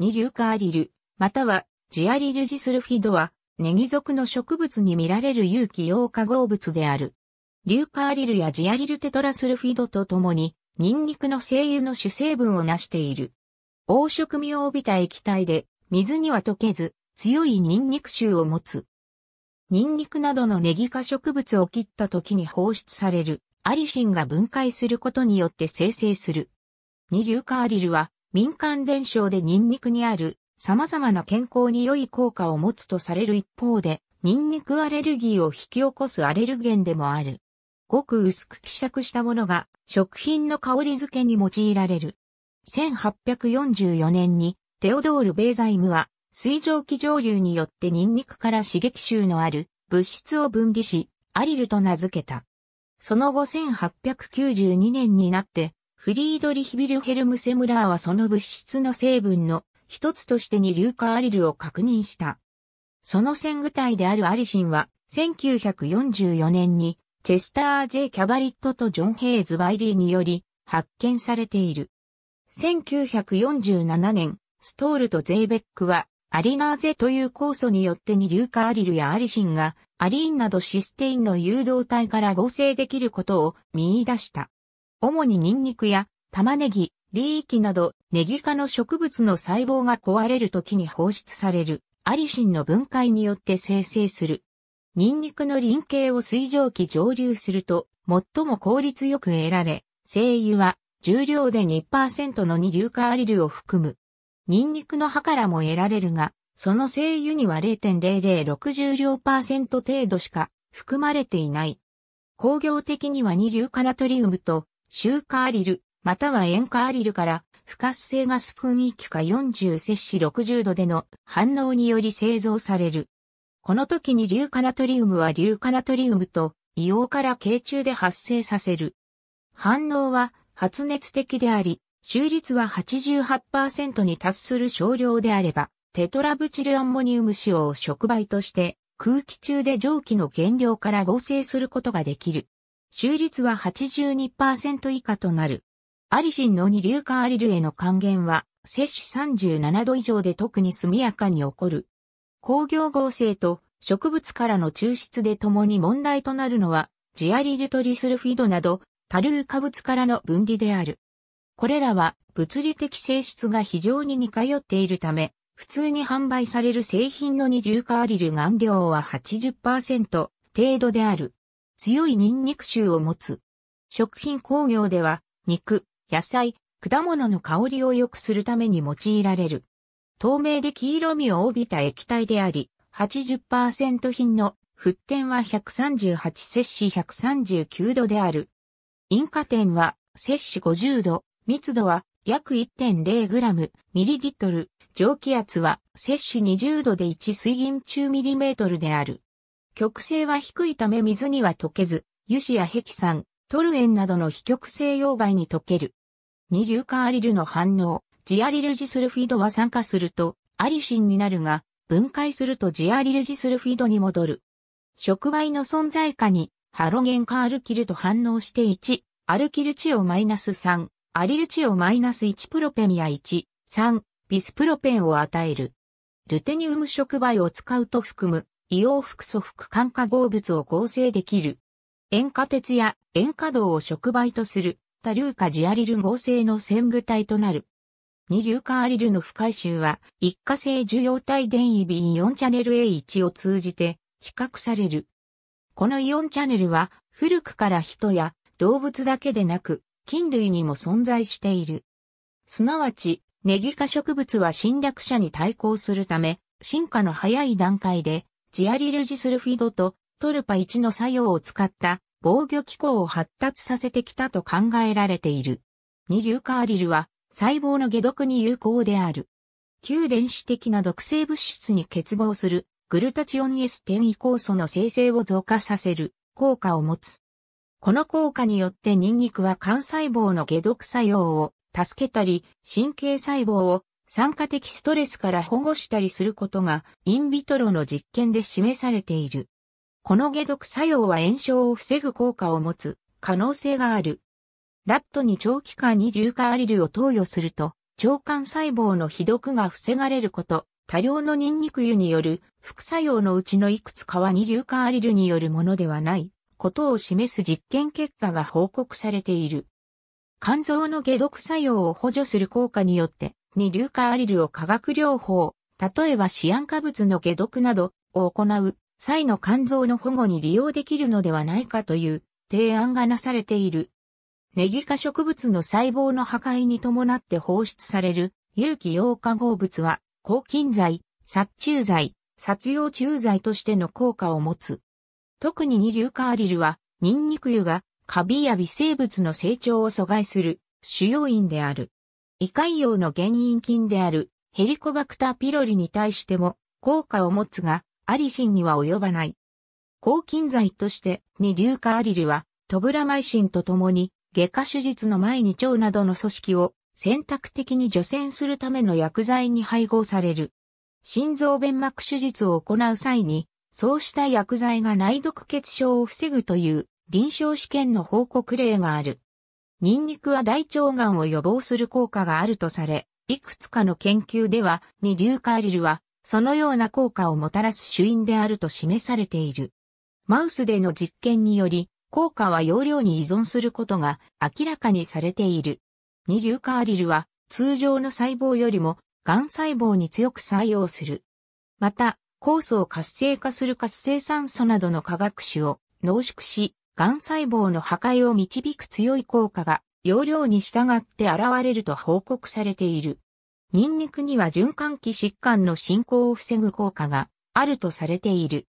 二硫化アリル、またはジアリルジスルフィドは、ネギ属の植物に見られる有機溶化合物である。硫化アリルやジアリルテトラスルフィドとともに、ニンニクの精油の主成分を成している。黄色味を帯びた液体で、水には溶けず、強いニンニク臭を持つ。ニンニクなどのネギ科植物を切った時に放出されるアリシンが分解することによって生成する。二硫化アリルは民間伝承でニンニクにある様々な健康に良い効果を持つとされる一方で、ニンニクアレルギーを引き起こすアレルゲンでもある。ごく薄く希釈したものが食品の香り付けに用いられる。1844年にテオドール・ベーザイムは水蒸気蒸留によってニンニクから刺激臭のある物質を分離し、アリルと名付けた。その後1892年になってフリードリヒ・ビルヘルム・セムラーはその物質の成分の一つとして二硫化アリルを確認した。その線具体であるアリシンは、1944年に、チェスター・ J・ キャバリットとジョン・ヘイズ・バイリーにより、発見されている。1947年、ストールとゼイベックは、アリナーゼという酵素によって二硫化アリルやアリシンが、アリーンなどシステインの誘導体から合成できることを見出した。主にニンニクや玉ねぎ、リーキなどネギ科の植物の細胞が壊れる時に放出されるアリシンの分解によって生成する。ニンニクの輪形を水蒸気蒸留すると最も効率よく得られ、精油は重量で2%の二硫化アリルを含む。ニンニクの葉からも得られるが、その精油には0.0060両程度しか含まれていない。工業的には二硫化ナトリウムとシューカーリル、または塩化アリルから、不活性ガス噴域下40摂氏60度での反応により製造される。この時に硫化ナトリウムは硫化ナトリウムと硫黄から軽中で発生させる。反応は発熱的であり、収率は88%に達する少量であれば、テトラブチルアンモニウム使用を触媒として空気中で蒸気の原料から合成することができる。収率は82%以下となる。アリシンの二硫化アリルへの還元は、摂取37度以上で特に速やかに起こる。工業合成と植物からの抽出で共に問題となるのは、ジアリルトリスルフィドなど、多硫化物からの分離である。これらは物理的性質が非常に似通っているため、普通に販売される製品の二硫化アリル顔料は80%程度である。強いニンニク臭を持つ。食品工業では、肉、野菜、果物の香りを良くするために用いられる。透明で黄色みを帯びた液体であり、80%品の沸点は138摂氏139度である。引火点は摂氏50度、密度は約 1.0g、ミリリットル、蒸気圧は摂氏20度で1水銀中ミリメートルである。極性は低いため水には溶けず、油脂やヘキサン、トルエンなどの非極性溶媒に溶ける。二硫化アリルの反応、ジアリルジスルフィドは酸化するとアリシンになるが、分解するとジアリルジスルフィドに戻る。触媒の存在下にハロゲン化アルキルと反応して1、アルキルチオマイナス3、アリルチオマイナス1プロペミア1、3、ビスプロペンを与える。ルテニウム触媒を使うと含む硫黄複素複酸化合物を合成できる。塩化鉄や塩化銅を触媒とする多硫化ジアリル合成の線具体となる。二硫化アリルの不回収は一過性受容体電位 B4 チャネル A1 を通じて知覚される。このイオンチャネルは古くから人や動物だけでなく菌類にも存在している。すなわち、ネギ科植物は侵略者に対抗するため、進化の早い段階でジアリルジスルフィドとトルパ1の作用を使った防御機構を発達させてきたと考えられている。二硫化アリルは細胞の下毒に有効である。旧電子的な毒性物質に結合するグルタチオン S10 位酵素の生成を増加させる効果を持つ。この効果によってニンニクは肝細胞の下毒作用を助けたり、神経細胞を酸化的ストレスから保護したりすることがインビトロの実験で示されている。この解毒作用は炎症を防ぐ効果を持つ可能性がある。ラットに長期間に硫化アリルを投与すると、腸管細胞の被毒が防がれること、多量のニンニク油による副作用のうちのいくつかは二硫化アリルによるものではないことを示す実験結果が報告されている。肝臓の解毒作用を補助する効果によってに硫化アリルを化学療法、例えばシアン化物の解毒などを行う際の肝臓の保護に利用できるのではないかという提案がなされている。ネギ科植物の細胞の破壊に伴って放出される有機溶化合物は抗菌剤、殺虫剤、殺用虫剤としての効果を持つ。特に二硫化アリルはニンニク油がカビや微生物の成長を阻害する主要因である。胃潰瘍の原因菌であるヘリコバクターピロリに対しても効果を持つが、アリシンには及ばない。抗菌剤として二硫化アリルはトブラマイシンと共に外科手術の前に腸などの組織を選択的に除染するための薬剤に配合される。心臓弁膜手術を行う際に、そうした薬剤が内毒血症を防ぐという臨床試験の報告例がある。ニンニクは大腸がんを予防する効果があるとされ、いくつかの研究では、二硫化アリルは、そのような効果をもたらす主因であると示されている。マウスでの実験により、効果は容量に依存することが明らかにされている。二硫化アリルは、通常の細胞よりも、癌細胞に強く作用する。また、酵素を活性化する活性酸素などの化学種を濃縮し、癌細胞の破壊を導く強い効果が容量に従って現れると報告されている。ニンニクには循環器疾患の進行を防ぐ効果があるとされている。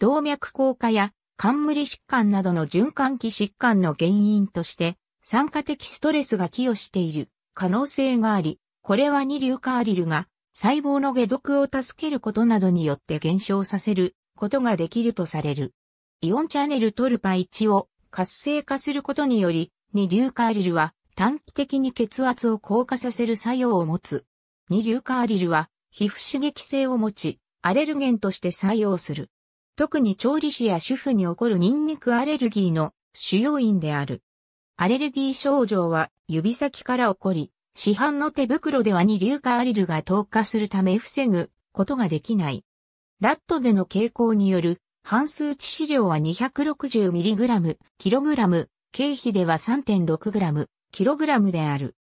動脈硬化や冠疾患などの循環器疾患の原因として酸化的ストレスが寄与している可能性があり、これは二硫化アリルが細胞の下毒を助けることなどによって減少させることができるとされる。イオンチャネルトルパ1を活性化することにより、二硫化アリルは短期的に血圧を降下させる作用を持つ。二硫化アリルは皮膚刺激性を持ち、アレルゲンとして採用する。特に調理師や主婦に起こるニンニクアレルギーの主要因である。アレルギー症状は指先から起こり、市販の手袋では二硫化アリルが透過するため防ぐことができない。ラットでの傾向による半数致死量は 260mg、kg、経費では 3.6g、kg である。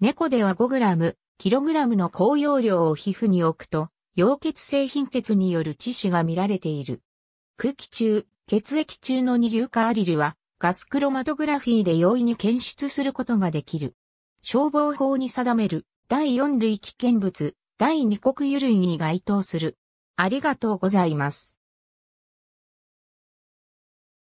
猫では 5g、kg の高容量を皮膚に置くと、溶血性貧血による致死が見られている。空気中、血液中の二硫化アリルは、ガスクロマトグラフィーで容易に検出することができる。消防法に定める第4類危険物、第2国油類に該当する。ありがとうございます。